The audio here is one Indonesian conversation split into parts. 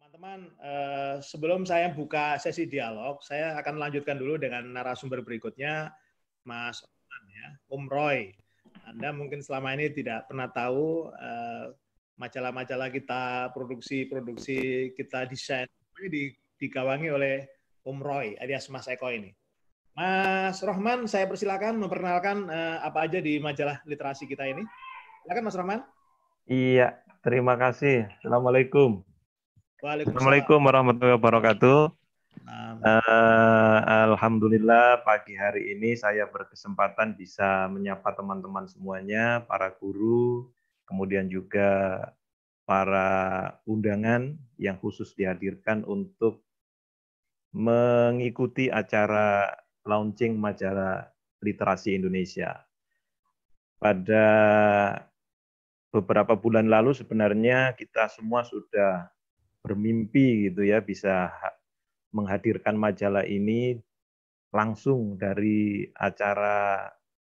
Teman-teman, eh, sebelum saya buka sesi dialog, saya akan lanjutkan dulu dengan narasumber berikutnya, Mas Oman, ya, Om Roy. Anda mungkin selama ini tidak pernah tahu eh, majalah-majalah kita produksi-produksi kita desain ini digawangi oleh Om Roy alias Mas Eko ini. Mas Rohman, saya persilakan memperkenalkan uh, apa aja di majalah literasi kita ini. Silakan Mas Rohman. Iya, terima kasih. Assalamualaikum. Waalaikumsalam. Assalamualaikum warahmatullahi wabarakatuh. Uh, Alhamdulillah pagi hari ini saya berkesempatan bisa menyapa teman-teman semuanya, para guru, kemudian juga para undangan yang khusus dihadirkan untuk mengikuti acara launching majalah literasi Indonesia. Pada beberapa bulan lalu sebenarnya kita semua sudah bermimpi gitu ya bisa menghadirkan majalah ini langsung dari acara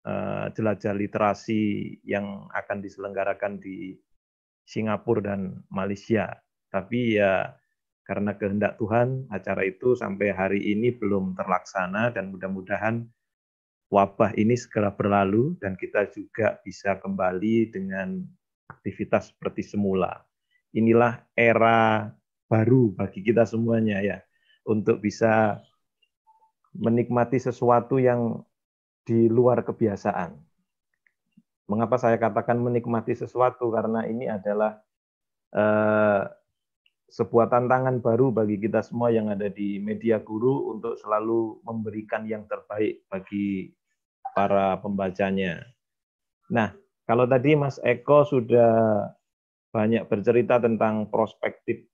uh, jelajah literasi yang akan diselenggarakan di Singapura dan Malaysia. Tapi ya karena kehendak Tuhan, acara itu sampai hari ini belum terlaksana dan mudah-mudahan wabah ini segera berlalu dan kita juga bisa kembali dengan aktivitas seperti semula. Inilah era baru bagi kita semuanya ya untuk bisa menikmati sesuatu yang di luar kebiasaan. Mengapa saya katakan menikmati sesuatu? Karena ini adalah eh, sebuah tantangan baru bagi kita semua yang ada di media guru untuk selalu memberikan yang terbaik bagi para pembacanya. Nah, kalau tadi Mas Eko sudah banyak bercerita tentang prospektif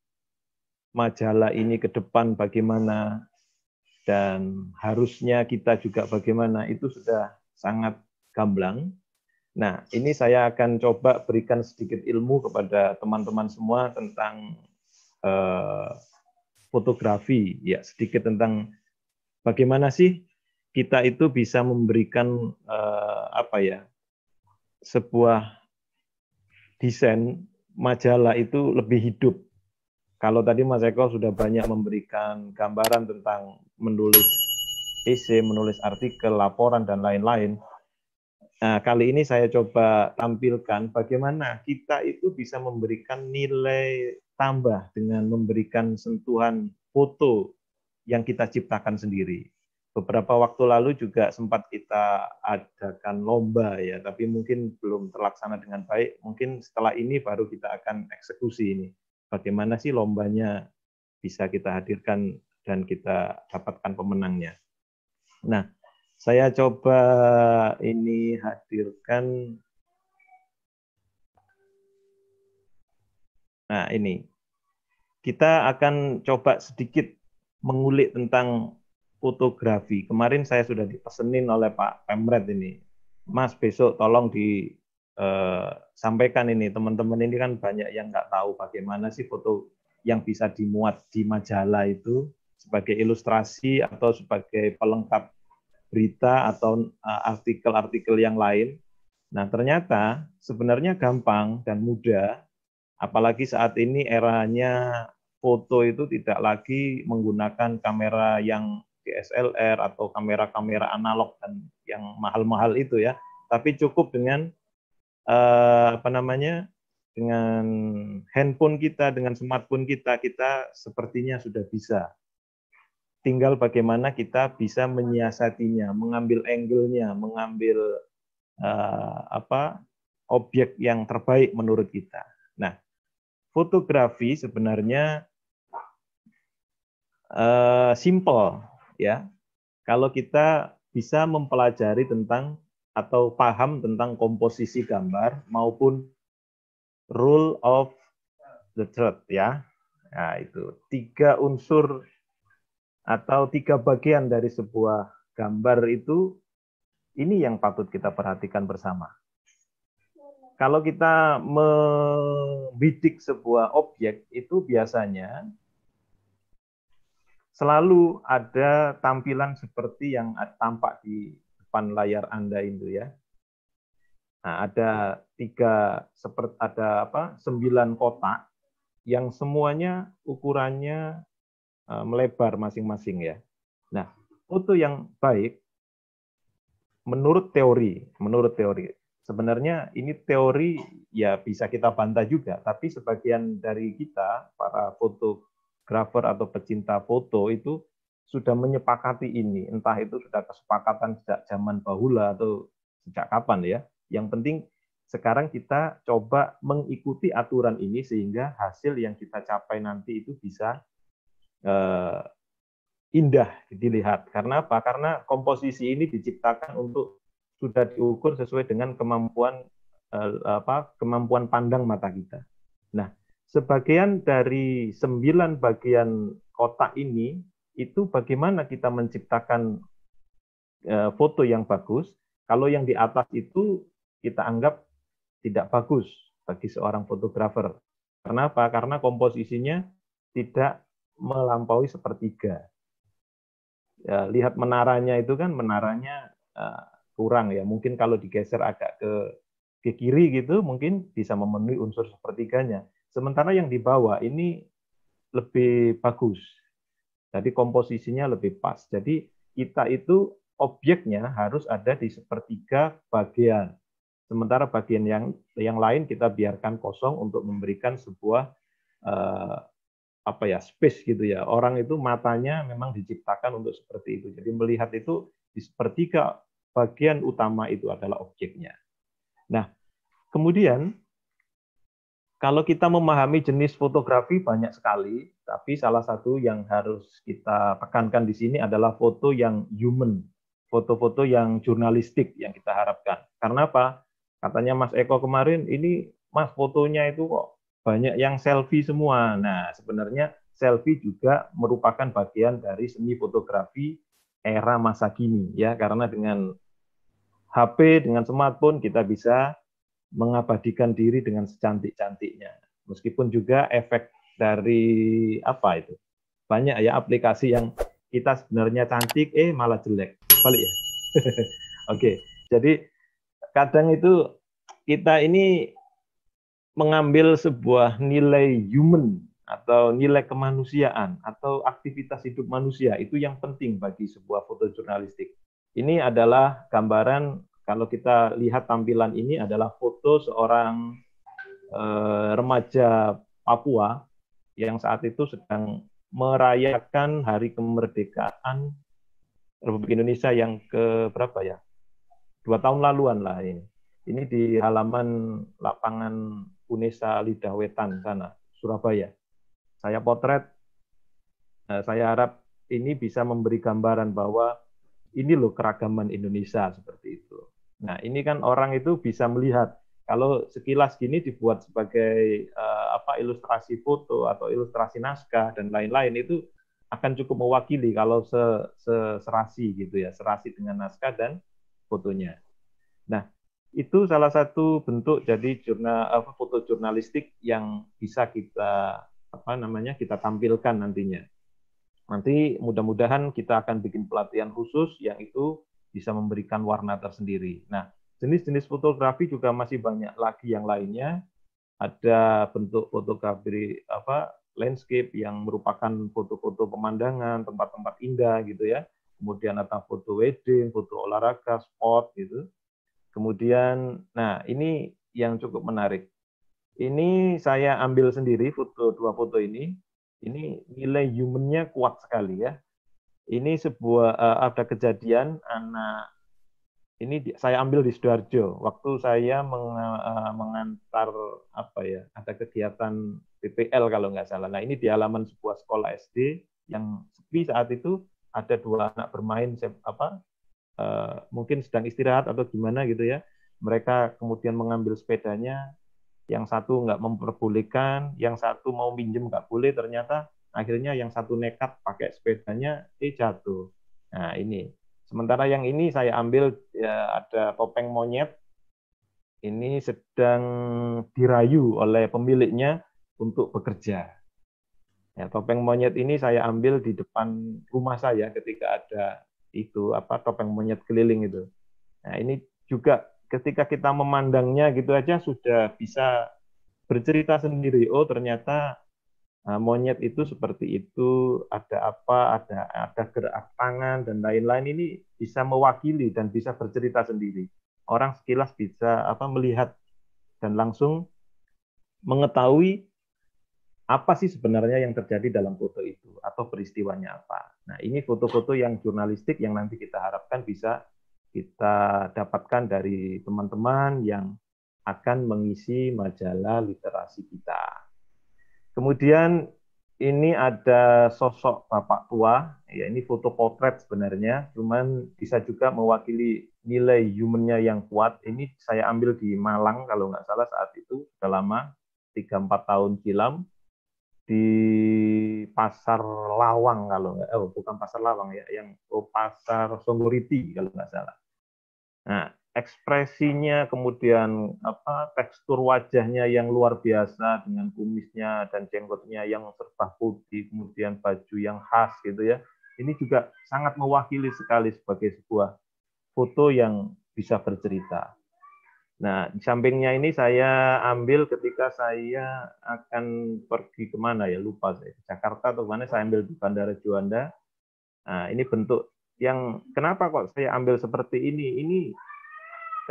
majalah ini ke depan bagaimana dan harusnya kita juga bagaimana itu sudah sangat gamblang. Nah, ini saya akan coba berikan sedikit ilmu kepada teman-teman semua tentang Eh, fotografi ya sedikit tentang bagaimana sih kita itu bisa memberikan uh, apa ya sebuah desain majalah itu lebih hidup. Kalau tadi Mas Eko sudah banyak memberikan gambaran tentang menulis esai, menulis artikel, laporan dan lain-lain. Nah, kali ini saya coba tampilkan bagaimana kita itu bisa memberikan nilai tambah dengan memberikan sentuhan foto yang kita ciptakan sendiri. Beberapa waktu lalu juga sempat kita adakan lomba ya, tapi mungkin belum terlaksana dengan baik. Mungkin setelah ini baru kita akan eksekusi ini. Bagaimana sih lombanya bisa kita hadirkan dan kita dapatkan pemenangnya. Nah, saya coba ini hadirkan Nah, ini kita akan coba sedikit mengulik tentang fotografi. Kemarin saya sudah dipesenin oleh Pak Pemret ini, Mas besok tolong disampaikan eh, ini teman-teman ini kan banyak yang nggak tahu bagaimana sih foto yang bisa dimuat di majalah itu sebagai ilustrasi atau sebagai pelengkap berita atau eh, artikel-artikel yang lain. Nah ternyata sebenarnya gampang dan mudah Apalagi saat ini eranya foto itu tidak lagi menggunakan kamera yang DSLR atau kamera-kamera analog dan yang mahal-mahal itu ya, tapi cukup dengan eh, apa namanya dengan handphone kita, dengan smartphone kita, kita sepertinya sudah bisa. Tinggal bagaimana kita bisa menyiasatinya, mengambil angle-nya, mengambil eh, apa objek yang terbaik menurut kita fotografi sebenarnya uh, simple ya. Kalau kita bisa mempelajari tentang atau paham tentang komposisi gambar maupun rule of the third ya. Nah, itu tiga unsur atau tiga bagian dari sebuah gambar itu ini yang patut kita perhatikan bersama kalau kita membidik sebuah objek itu biasanya selalu ada tampilan seperti yang tampak di depan layar Anda itu ya. Nah, ada tiga seperti ada apa sembilan kotak yang semuanya ukurannya e, melebar masing-masing ya. Nah, foto yang baik menurut teori, menurut teori sebenarnya ini teori ya bisa kita bantah juga, tapi sebagian dari kita para fotografer atau pecinta foto itu sudah menyepakati ini, entah itu sudah kesepakatan sejak zaman bahula atau sejak kapan ya. Yang penting sekarang kita coba mengikuti aturan ini sehingga hasil yang kita capai nanti itu bisa eh, indah dilihat. Karena apa? Karena komposisi ini diciptakan untuk sudah diukur sesuai dengan kemampuan eh, apa kemampuan pandang mata kita. Nah, sebagian dari sembilan bagian kotak ini itu bagaimana kita menciptakan eh, foto yang bagus. Kalau yang di atas itu kita anggap tidak bagus bagi seorang fotografer. Kenapa? Karena komposisinya tidak melampaui sepertiga. Ya, lihat menaranya itu kan menaranya eh, kurang ya. Mungkin kalau digeser agak ke ke kiri gitu mungkin bisa memenuhi unsur sepertiganya. Sementara yang di bawah ini lebih bagus. Jadi komposisinya lebih pas. Jadi kita itu objeknya harus ada di sepertiga bagian. Sementara bagian yang yang lain kita biarkan kosong untuk memberikan sebuah eh, apa ya space gitu ya. Orang itu matanya memang diciptakan untuk seperti itu. Jadi melihat itu di sepertiga bagian utama itu adalah objeknya. Nah, kemudian kalau kita memahami jenis fotografi banyak sekali, tapi salah satu yang harus kita tekankan di sini adalah foto yang human, foto-foto yang jurnalistik yang kita harapkan. Karena apa? Katanya Mas Eko kemarin, ini Mas fotonya itu kok banyak yang selfie semua. Nah, sebenarnya selfie juga merupakan bagian dari seni fotografi era masa kini ya karena dengan HP, dengan smartphone kita bisa mengabadikan diri dengan secantik-cantiknya. Meskipun juga efek dari apa itu banyak ya aplikasi yang kita sebenarnya cantik eh malah jelek balik ya oke okay. jadi kadang itu kita ini mengambil sebuah nilai human atau nilai kemanusiaan atau aktivitas hidup manusia itu yang penting bagi sebuah foto jurnalistik ini adalah gambaran kalau kita lihat tampilan ini adalah foto seorang eh, remaja Papua yang saat itu sedang merayakan hari kemerdekaan Republik Indonesia yang ke berapa ya? Dua tahun laluan lah ini. Ini di halaman lapangan Unesa Lidah Wetan sana, Surabaya. Saya potret, eh, saya harap ini bisa memberi gambaran bahwa ini loh keragaman Indonesia seperti itu. Nah, ini kan orang itu bisa melihat kalau sekilas gini dibuat sebagai uh, apa ilustrasi foto atau ilustrasi naskah dan lain-lain itu akan cukup mewakili kalau se, serasi gitu ya, serasi dengan naskah dan fotonya. Nah, itu salah satu bentuk jadi jurnal apa foto jurnalistik yang bisa kita apa namanya kita tampilkan nantinya. Nanti mudah-mudahan kita akan bikin pelatihan khusus yang itu bisa memberikan warna tersendiri. Nah, jenis-jenis fotografi juga masih banyak lagi yang lainnya. Ada bentuk fotografi apa landscape yang merupakan foto-foto pemandangan, tempat-tempat indah gitu ya. Kemudian ada foto wedding, foto olahraga, sport gitu. Kemudian, nah ini yang cukup menarik. Ini saya ambil sendiri foto dua foto ini ini nilai humannya kuat sekali ya. Ini sebuah uh, ada kejadian anak ini saya ambil di Sidoarjo waktu saya meng, uh, mengantar apa ya ada kegiatan ppl kalau nggak salah. Nah ini di halaman sebuah sekolah SD yang sepi saat itu ada dua anak bermain apa uh, mungkin sedang istirahat atau gimana gitu ya. Mereka kemudian mengambil sepedanya yang satu nggak memperbolehkan, yang satu mau minjem nggak boleh, ternyata akhirnya yang satu nekat pakai sepedanya, eh jatuh. Nah ini. Sementara yang ini saya ambil ya, ada topeng monyet, ini sedang dirayu oleh pemiliknya untuk bekerja. Ya, topeng monyet ini saya ambil di depan rumah saya ketika ada itu apa topeng monyet keliling itu. Nah ini juga ketika kita memandangnya gitu aja sudah bisa bercerita sendiri oh ternyata uh, monyet itu seperti itu ada apa ada ada gerak tangan dan lain-lain ini bisa mewakili dan bisa bercerita sendiri orang sekilas bisa apa melihat dan langsung mengetahui apa sih sebenarnya yang terjadi dalam foto itu atau peristiwanya apa nah ini foto-foto yang jurnalistik yang nanti kita harapkan bisa kita dapatkan dari teman-teman yang akan mengisi majalah literasi kita. Kemudian ini ada sosok bapak tua, ya ini foto potret sebenarnya, cuman bisa juga mewakili nilai humannya yang kuat. Ini saya ambil di Malang kalau nggak salah saat itu, selama lama, 3-4 tahun silam, di Pasar Lawang kalau nggak, oh bukan Pasar Lawang ya, yang oh, Pasar Songgoriti kalau nggak salah. Nah, ekspresinya kemudian apa tekstur wajahnya yang luar biasa dengan kumisnya dan jenggotnya yang serba putih, kemudian baju yang khas gitu ya. Ini juga sangat mewakili sekali sebagai sebuah foto yang bisa bercerita. Nah, di sampingnya ini saya ambil ketika saya akan pergi kemana ya, lupa saya. Jakarta atau mana, saya ambil di Bandara Juanda. Nah, ini bentuk yang kenapa kok saya ambil seperti ini? Ini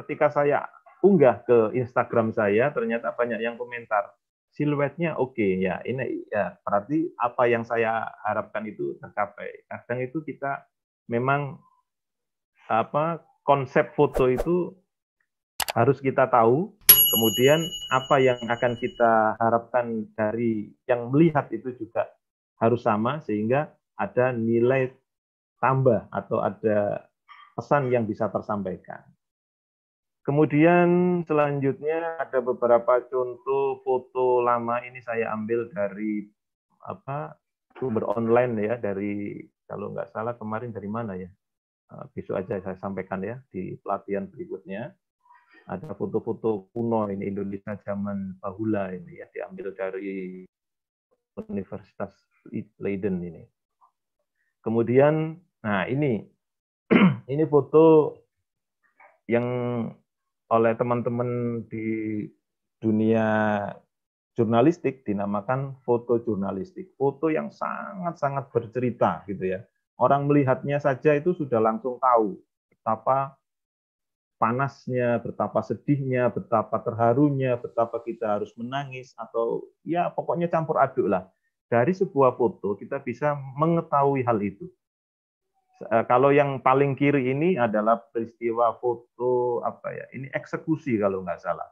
ketika saya unggah ke Instagram saya ternyata banyak yang komentar siluetnya oke okay, ya ini ya berarti apa yang saya harapkan itu tercapai. Kadang itu kita memang apa konsep foto itu harus kita tahu kemudian apa yang akan kita harapkan dari yang melihat itu juga harus sama sehingga ada nilai tambah atau ada pesan yang bisa tersampaikan. Kemudian selanjutnya ada beberapa contoh foto lama ini saya ambil dari apa sumber online ya dari kalau nggak salah kemarin dari mana ya eh, besok aja saya sampaikan ya di pelatihan berikutnya ada foto-foto kuno ini Indonesia zaman Bahula ini ya diambil dari Universitas Leiden ini kemudian Nah, ini ini foto yang oleh teman-teman di dunia jurnalistik dinamakan foto jurnalistik. Foto yang sangat-sangat bercerita gitu ya. Orang melihatnya saja itu sudah langsung tahu betapa panasnya, betapa sedihnya, betapa terharunya, betapa kita harus menangis atau ya pokoknya campur aduk lah. Dari sebuah foto kita bisa mengetahui hal itu. Eh, kalau yang paling kiri ini adalah peristiwa foto apa ya? Ini eksekusi kalau nggak salah.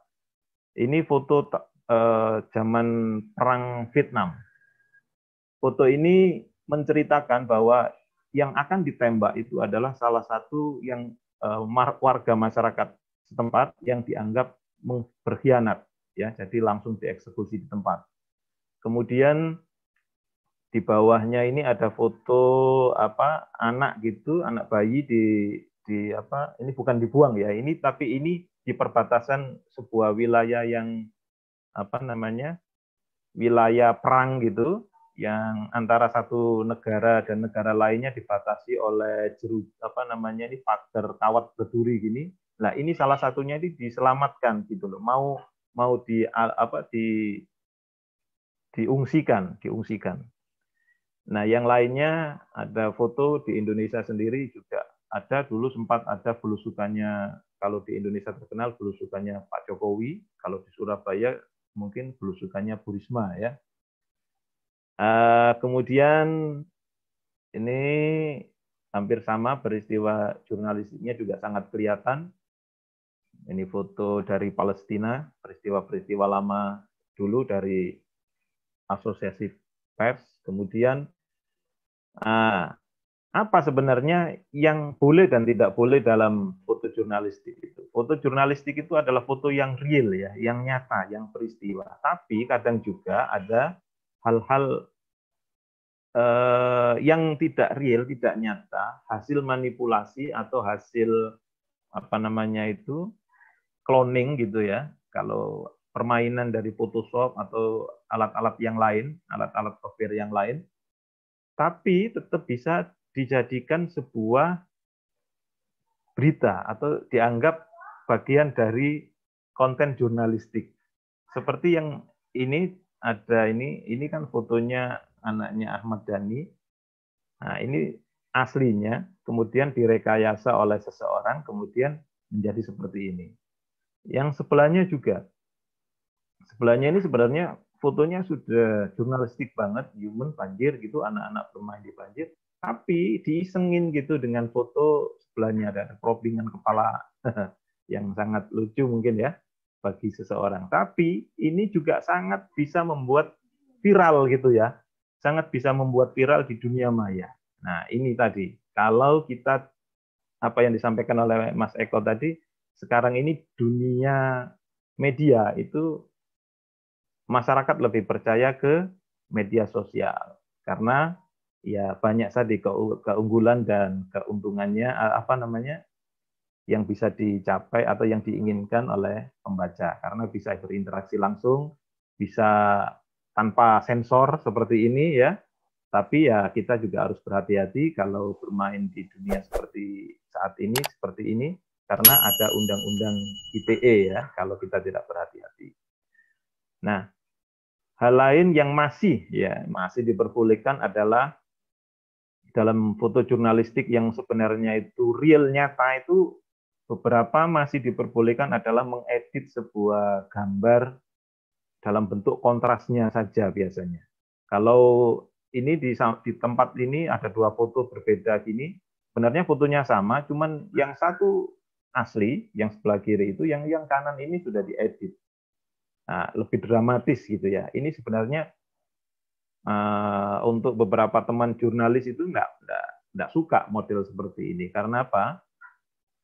Ini foto eh, zaman perang Vietnam. Foto ini menceritakan bahwa yang akan ditembak itu adalah salah satu yang eh, warga masyarakat setempat yang dianggap berkhianat, ya. Jadi langsung dieksekusi di tempat. Kemudian di bawahnya ini ada foto apa anak gitu anak bayi di di apa ini bukan dibuang ya ini tapi ini di perbatasan sebuah wilayah yang apa namanya wilayah perang gitu yang antara satu negara dan negara lainnya dibatasi oleh jeru apa namanya ini pagar kawat berduri gini nah ini salah satunya ini diselamatkan gitu loh mau mau di apa di diungsikan diungsikan Nah, yang lainnya ada foto di Indonesia sendiri juga ada dulu sempat ada belusukannya kalau di Indonesia terkenal belusukannya Pak Jokowi, kalau di Surabaya mungkin belusukannya Bu Risma ya. Uh, kemudian ini hampir sama peristiwa jurnalistiknya juga sangat kelihatan. Ini foto dari Palestina, peristiwa-peristiwa lama dulu dari asosiasi pers, kemudian Ah, apa sebenarnya yang boleh dan tidak boleh dalam foto jurnalistik itu. Foto jurnalistik itu adalah foto yang real ya, yang nyata, yang peristiwa. Tapi kadang juga ada hal-hal eh, yang tidak real, tidak nyata, hasil manipulasi atau hasil apa namanya itu cloning gitu ya. Kalau permainan dari Photoshop atau alat-alat yang lain, alat-alat software yang lain tapi tetap bisa dijadikan sebuah berita atau dianggap bagian dari konten jurnalistik. Seperti yang ini ada ini, ini kan fotonya anaknya Ahmad Dhani. Nah, ini aslinya kemudian direkayasa oleh seseorang kemudian menjadi seperti ini. Yang sebelahnya juga. Sebelahnya ini sebenarnya fotonya sudah jurnalistik banget, human banjir gitu, anak-anak bermain di banjir, tapi diisengin gitu dengan foto sebelahnya ada propingan kepala yang sangat lucu mungkin ya bagi seseorang. Tapi ini juga sangat bisa membuat viral gitu ya, sangat bisa membuat viral di dunia maya. Nah ini tadi kalau kita apa yang disampaikan oleh Mas Eko tadi, sekarang ini dunia media itu masyarakat lebih percaya ke media sosial karena ya banyak tadi keunggulan dan keuntungannya apa namanya yang bisa dicapai atau yang diinginkan oleh pembaca karena bisa berinteraksi langsung bisa tanpa sensor seperti ini ya tapi ya kita juga harus berhati-hati kalau bermain di dunia seperti saat ini seperti ini karena ada undang-undang ITE ya kalau kita tidak berhati-hati. Nah, Hal lain yang masih ya masih diperbolehkan adalah dalam foto jurnalistik yang sebenarnya itu real nyata itu beberapa masih diperbolehkan adalah mengedit sebuah gambar dalam bentuk kontrasnya saja biasanya. Kalau ini di, di tempat ini ada dua foto berbeda gini, sebenarnya fotonya sama, cuman yang satu asli, yang sebelah kiri itu, yang yang kanan ini sudah diedit. Ah, lebih dramatis gitu ya. Ini sebenarnya uh, untuk beberapa teman jurnalis itu enggak, enggak suka model seperti ini. Karena apa?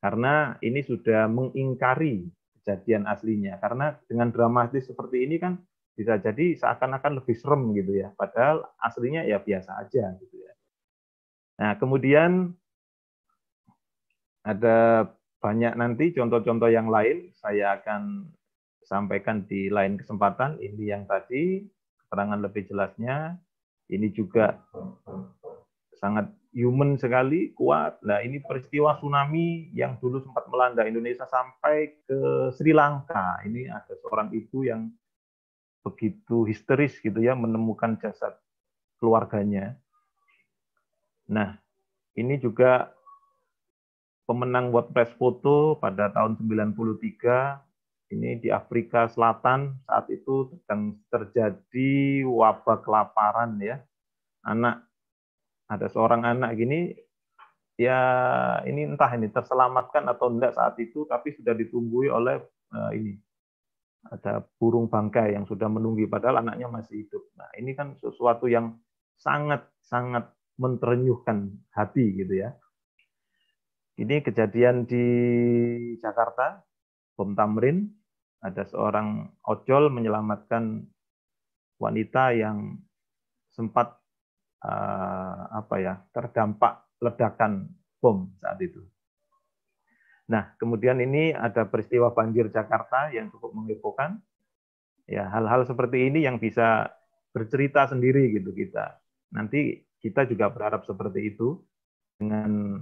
Karena ini sudah mengingkari kejadian aslinya. Karena dengan dramatis seperti ini kan bisa jadi seakan-akan lebih serem gitu ya. Padahal aslinya ya biasa aja gitu ya. Nah, kemudian ada banyak nanti contoh-contoh yang lain saya akan sampaikan di lain kesempatan. Ini yang tadi keterangan lebih jelasnya. Ini juga sangat human sekali, kuat. Nah, ini peristiwa tsunami yang dulu sempat melanda Indonesia sampai ke Sri Lanka. Ini ada seorang ibu yang begitu histeris gitu ya menemukan jasad keluarganya. Nah, ini juga pemenang WordPress foto pada tahun 93 ini di Afrika Selatan saat itu sedang terjadi wabah kelaparan ya. Anak ada seorang anak gini ya ini entah ini terselamatkan atau tidak saat itu tapi sudah ditumbuhi oleh uh, ini ada burung bangkai yang sudah menunggu padahal anaknya masih hidup. Nah, ini kan sesuatu yang sangat sangat menterenyuhkan hati gitu ya. Ini kejadian di Jakarta, bom Tamrin, ada seorang ojol menyelamatkan wanita yang sempat uh, apa ya terdampak ledakan bom saat itu. Nah, kemudian ini ada peristiwa banjir Jakarta yang cukup menghebohkan. Ya, hal-hal seperti ini yang bisa bercerita sendiri gitu kita. Nanti kita juga berharap seperti itu dengan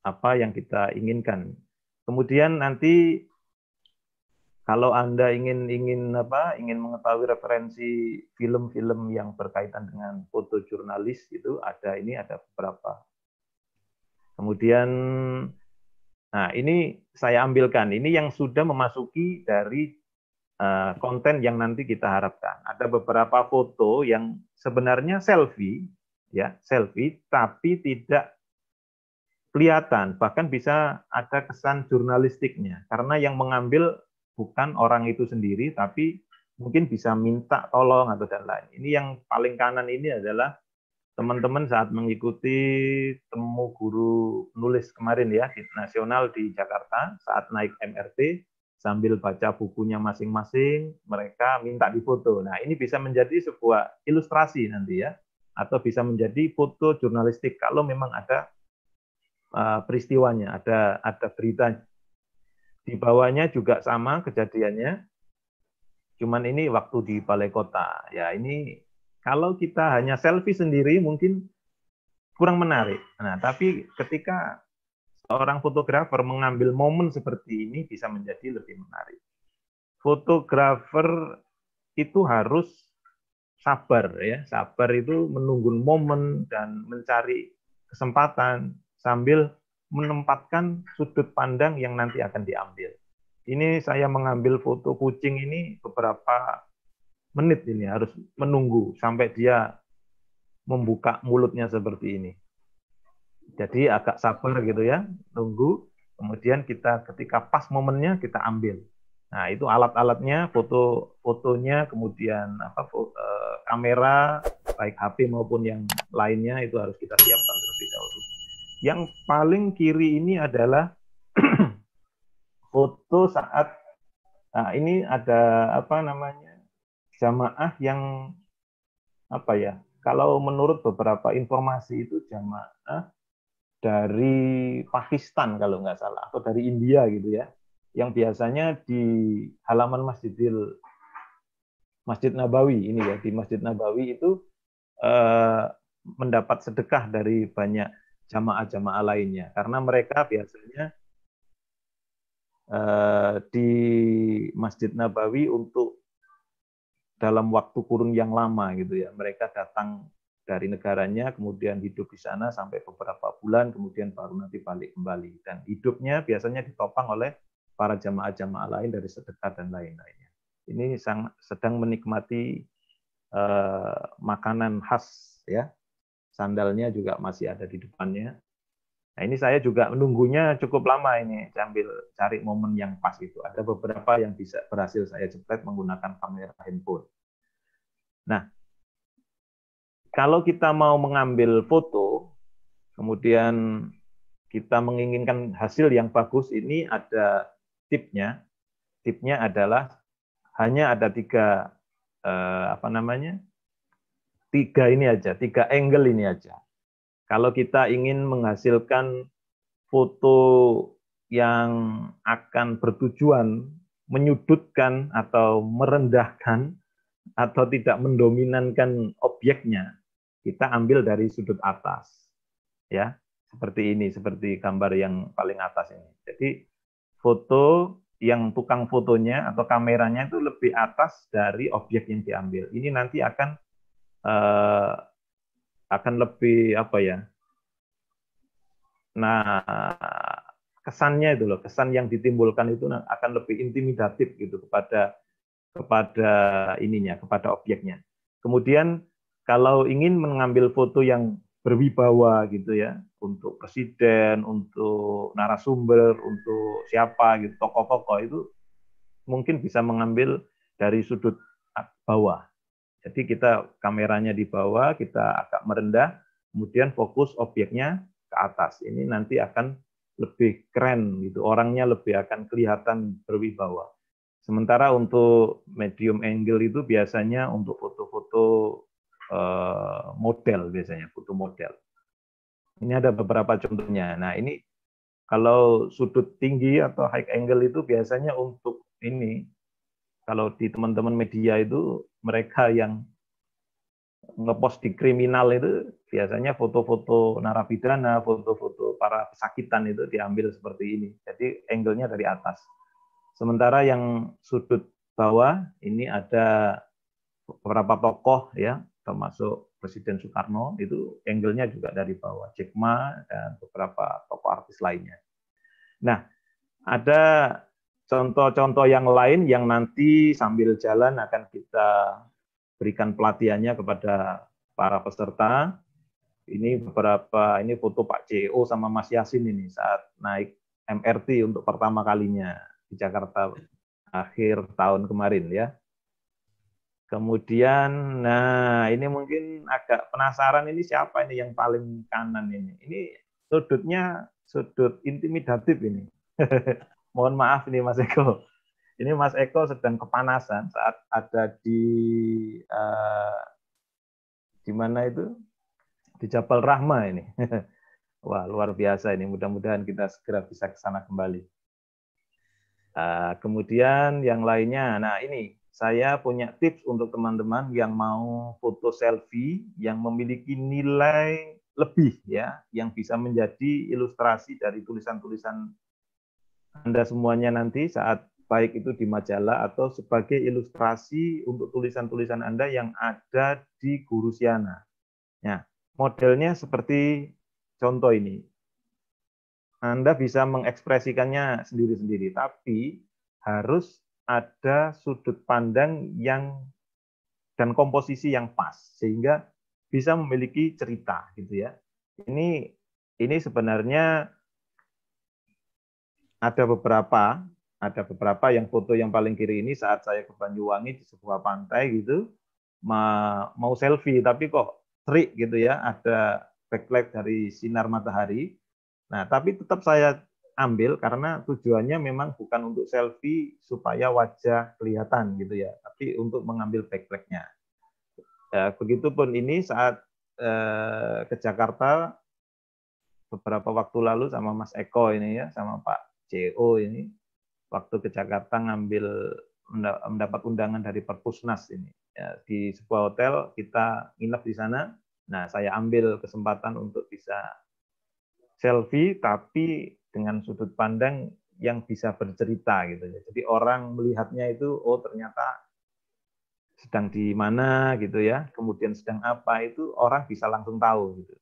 apa yang kita inginkan. Kemudian nanti kalau Anda ingin ingin apa? ingin mengetahui referensi film-film yang berkaitan dengan foto jurnalis itu ada ini ada beberapa. Kemudian nah ini saya ambilkan ini yang sudah memasuki dari uh, konten yang nanti kita harapkan. Ada beberapa foto yang sebenarnya selfie ya, selfie tapi tidak kelihatan, bahkan bisa ada kesan jurnalistiknya karena yang mengambil bukan orang itu sendiri, tapi mungkin bisa minta tolong atau dan lain. Ini yang paling kanan ini adalah teman-teman saat mengikuti temu guru nulis kemarin ya di nasional di Jakarta saat naik MRT sambil baca bukunya masing-masing mereka minta difoto. Nah, ini bisa menjadi sebuah ilustrasi nanti ya atau bisa menjadi foto jurnalistik kalau memang ada eh, peristiwanya, ada ada beritanya di bawahnya juga sama kejadiannya. Cuman ini waktu di balai kota. Ya ini kalau kita hanya selfie sendiri mungkin kurang menarik. Nah, tapi ketika seorang fotografer mengambil momen seperti ini bisa menjadi lebih menarik. Fotografer itu harus sabar ya, sabar itu menunggu momen dan mencari kesempatan sambil menempatkan sudut pandang yang nanti akan diambil. Ini saya mengambil foto kucing ini beberapa menit ini harus menunggu sampai dia membuka mulutnya seperti ini. Jadi agak sabar gitu ya, nunggu. Kemudian kita ketika pas momennya kita ambil. Nah itu alat-alatnya, foto-fotonya, kemudian apa foto, eh, kamera baik HP maupun yang lainnya itu harus kita siapkan terlebih dahulu. Yang paling kiri ini adalah foto saat nah ini ada apa namanya jamaah yang apa ya? Kalau menurut beberapa informasi itu jamaah dari Pakistan kalau nggak salah atau dari India gitu ya, yang biasanya di halaman Masjidil Masjid Nabawi ini ya di Masjid Nabawi itu eh, mendapat sedekah dari banyak jamaah-jamaah lainnya karena mereka biasanya eh, di Masjid Nabawi untuk dalam waktu kurun yang lama gitu ya mereka datang dari negaranya kemudian hidup di sana sampai beberapa bulan kemudian baru nanti balik kembali dan hidupnya biasanya ditopang oleh para jamaah-jamaah lain dari sedekah dan lain-lainnya ini sedang menikmati uh, makanan khas ya sandalnya juga masih ada di depannya. Nah ini saya juga menunggunya cukup lama ini sambil cari momen yang pas itu. Ada beberapa yang bisa berhasil saya jepret menggunakan kamera handphone. Nah, kalau kita mau mengambil foto, kemudian kita menginginkan hasil yang bagus ini ada tipnya. Tipnya adalah hanya ada tiga eh, apa namanya tiga ini aja, tiga angle ini aja. Kalau kita ingin menghasilkan foto yang akan bertujuan menyudutkan atau merendahkan atau tidak mendominankan objeknya, kita ambil dari sudut atas. Ya, seperti ini, seperti gambar yang paling atas ini. Jadi foto yang tukang fotonya atau kameranya itu lebih atas dari objek yang diambil. Ini nanti akan uh, akan lebih apa ya? Nah, kesannya itu loh, kesan yang ditimbulkan itu akan lebih intimidatif gitu kepada kepada ininya, kepada objeknya. Kemudian kalau ingin mengambil foto yang berwibawa gitu ya, untuk presiden, untuk narasumber, untuk siapa gitu, tokoh-tokoh itu mungkin bisa mengambil dari sudut bawah jadi kita kameranya di bawah, kita agak merendah, kemudian fokus objeknya ke atas. Ini nanti akan lebih keren gitu, orangnya lebih akan kelihatan berwibawa. Sementara untuk medium angle itu biasanya untuk foto-foto eh, model biasanya, foto model. Ini ada beberapa contohnya. Nah ini kalau sudut tinggi atau high angle itu biasanya untuk ini, kalau di teman-teman media itu mereka yang ngepost di kriminal itu biasanya foto-foto narapidana, foto-foto para pesakitan itu diambil seperti ini. Jadi angle-nya dari atas. Sementara yang sudut bawah ini ada beberapa tokoh ya, termasuk Presiden Soekarno itu angle-nya juga dari bawah, Jack Ma dan beberapa tokoh artis lainnya. Nah, ada contoh-contoh yang lain yang nanti sambil jalan akan kita berikan pelatihannya kepada para peserta. Ini beberapa ini foto Pak CEO sama Mas Yasin ini saat naik MRT untuk pertama kalinya di Jakarta akhir tahun kemarin ya. Kemudian, nah ini mungkin agak penasaran ini siapa ini yang paling kanan ini. Ini sudutnya sudut intimidatif ini. mohon maaf ini Mas Eko. Ini Mas Eko sedang kepanasan saat ada di uh, di mana itu? Di Jabal Rahma ini. Wah, luar biasa ini. Mudah-mudahan kita segera bisa ke sana kembali. Uh, kemudian yang lainnya, nah ini saya punya tips untuk teman-teman yang mau foto selfie yang memiliki nilai lebih ya, yang bisa menjadi ilustrasi dari tulisan-tulisan anda semuanya nanti saat baik itu di majalah atau sebagai ilustrasi untuk tulisan-tulisan Anda yang ada di Guru Siana. Ya, modelnya seperti contoh ini. Anda bisa mengekspresikannya sendiri-sendiri, tapi harus ada sudut pandang yang dan komposisi yang pas sehingga bisa memiliki cerita gitu ya. Ini ini sebenarnya ada beberapa ada beberapa yang foto yang paling kiri ini saat saya ke Banyuwangi di sebuah pantai gitu mau selfie tapi kok trik gitu ya ada backlight dari sinar matahari nah tapi tetap saya ambil karena tujuannya memang bukan untuk selfie supaya wajah kelihatan gitu ya tapi untuk mengambil backlightnya ya, begitupun ini saat eh, ke Jakarta beberapa waktu lalu sama Mas Eko ini ya sama Pak CEO ini waktu ke Jakarta ngambil mendapat undangan dari Perpusnas ini ya, di sebuah hotel kita nginep di sana. Nah saya ambil kesempatan untuk bisa selfie tapi dengan sudut pandang yang bisa bercerita gitu ya. Jadi orang melihatnya itu oh ternyata sedang di mana gitu ya, kemudian sedang apa itu orang bisa langsung tahu gitu.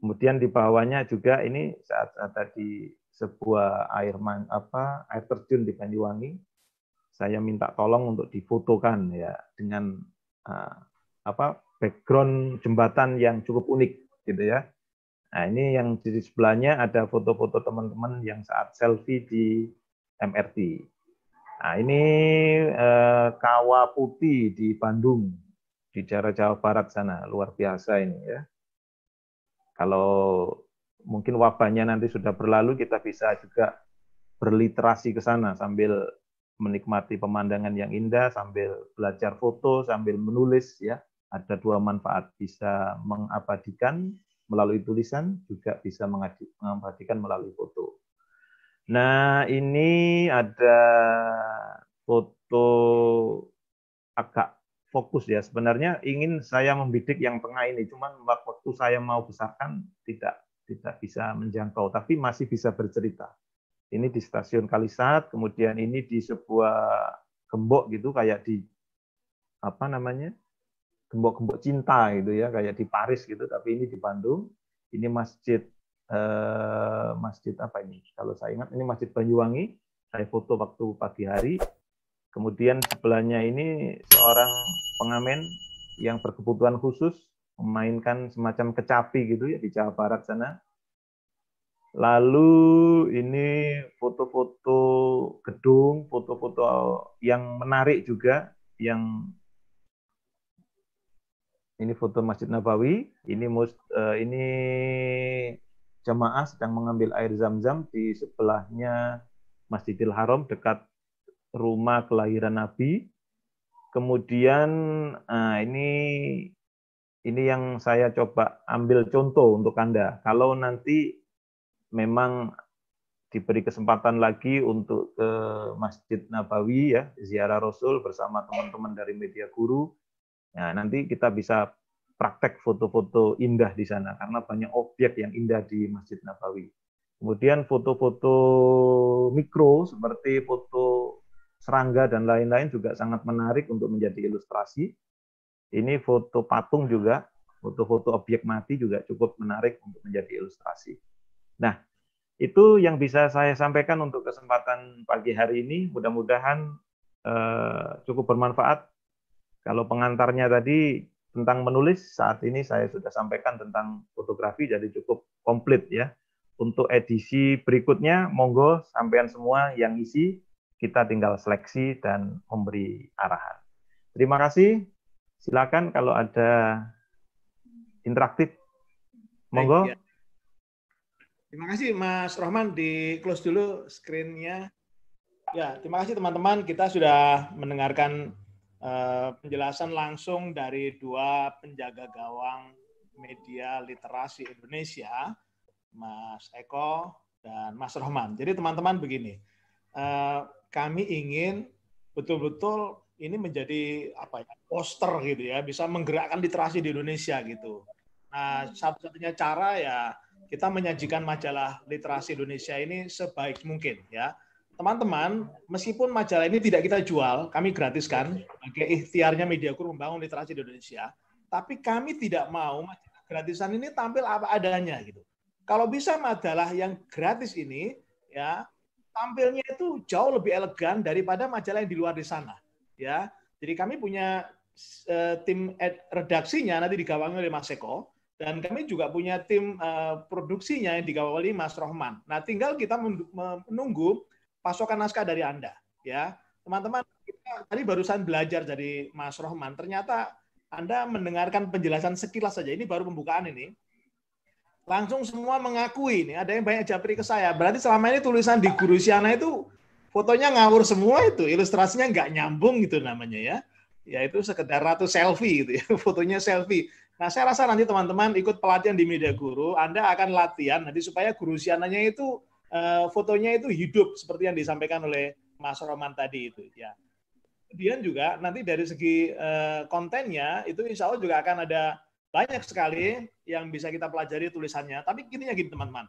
Kemudian di bawahnya juga ini saat, saat tadi sebuah air man, apa air terjun di Banyuwangi saya minta tolong untuk difotokan ya dengan uh, apa background jembatan yang cukup unik gitu ya nah ini yang di sebelahnya ada foto-foto teman-teman yang saat selfie di MRT nah ini uh, Kawa Putih di Bandung di daerah Jawa Barat sana luar biasa ini ya kalau mungkin wabahnya nanti sudah berlalu kita bisa juga berliterasi ke sana sambil menikmati pemandangan yang indah sambil belajar foto sambil menulis ya ada dua manfaat bisa mengabadikan melalui tulisan juga bisa mengabadikan melalui foto. Nah, ini ada foto agak fokus ya. Sebenarnya ingin saya membidik yang tengah ini, cuman waktu saya mau besarkan tidak tidak bisa menjangkau, tapi masih bisa bercerita. Ini di stasiun Kalisat, kemudian ini di sebuah gembok gitu, kayak di apa namanya gembok-gembok cinta gitu ya, kayak di Paris gitu, tapi ini di Bandung. Ini masjid eh, masjid apa ini? Kalau saya ingat ini masjid Banyuwangi. Saya foto waktu pagi hari. Kemudian sebelahnya ini seorang pengamen yang berkebutuhan khusus memainkan semacam kecapi gitu ya di Jawa Barat sana. Lalu ini foto-foto gedung, foto-foto yang menarik juga yang ini foto Masjid Nabawi, ini mus, eh, ini jemaah sedang mengambil air zam-zam di sebelahnya Masjidil Haram dekat rumah kelahiran Nabi. Kemudian eh, ini ini yang saya coba ambil contoh untuk Anda. Kalau nanti memang diberi kesempatan lagi untuk ke Masjid Nabawi ya, ziarah Rasul bersama teman-teman dari Media Guru. Nah, nanti kita bisa praktek foto-foto indah di sana karena banyak objek yang indah di Masjid Nabawi. Kemudian foto-foto mikro seperti foto serangga dan lain-lain juga sangat menarik untuk menjadi ilustrasi. Ini foto patung juga, foto-foto objek mati juga cukup menarik untuk menjadi ilustrasi. Nah, itu yang bisa saya sampaikan untuk kesempatan pagi hari ini. Mudah-mudahan eh, cukup bermanfaat. Kalau pengantarnya tadi tentang menulis, saat ini saya sudah sampaikan tentang fotografi, jadi cukup komplit ya. Untuk edisi berikutnya, monggo sampean semua yang isi, kita tinggal seleksi dan memberi arahan. Terima kasih. Silakan kalau ada interaktif. Monggo. Ya. Terima kasih Mas Rohman di close dulu screen Ya, terima kasih teman-teman. Kita sudah mendengarkan uh, penjelasan langsung dari dua penjaga gawang media literasi Indonesia, Mas Eko dan Mas Rohman. Jadi teman-teman begini, uh, kami ingin betul-betul ini menjadi apa ya poster gitu ya bisa menggerakkan literasi di Indonesia gitu. Nah satu-satunya cara ya kita menyajikan majalah literasi Indonesia ini sebaik mungkin ya. Teman-teman, meskipun majalah ini tidak kita jual, kami gratiskan sebagai ikhtiarnya media Mediakur membangun literasi di Indonesia, tapi kami tidak mau majalah gratisan ini tampil apa adanya gitu. Kalau bisa majalah yang gratis ini ya tampilnya itu jauh lebih elegan daripada majalah yang di luar di sana ya. Jadi kami punya uh, tim ed, redaksinya nanti digawangi oleh Mas Eko dan kami juga punya tim uh, produksinya yang digawangi oleh Mas Rohman. Nah, tinggal kita menunggu pasokan naskah dari Anda ya. Teman-teman, kita tadi barusan belajar dari Mas Rohman, ternyata Anda mendengarkan penjelasan sekilas saja. Ini baru pembukaan ini langsung semua mengakui ini ada yang banyak japri ke saya berarti selama ini tulisan di guru Siana itu fotonya ngawur semua itu, ilustrasinya nggak nyambung gitu namanya ya. Ya itu sekedar ratu selfie gitu ya, fotonya selfie. Nah saya rasa nanti teman-teman ikut pelatihan di Media Guru, Anda akan latihan nanti supaya guru siananya itu eh, fotonya itu hidup seperti yang disampaikan oleh Mas Roman tadi itu ya. Kemudian juga nanti dari segi eh, kontennya itu insya Allah juga akan ada banyak sekali yang bisa kita pelajari tulisannya. Tapi gini ya gini teman-teman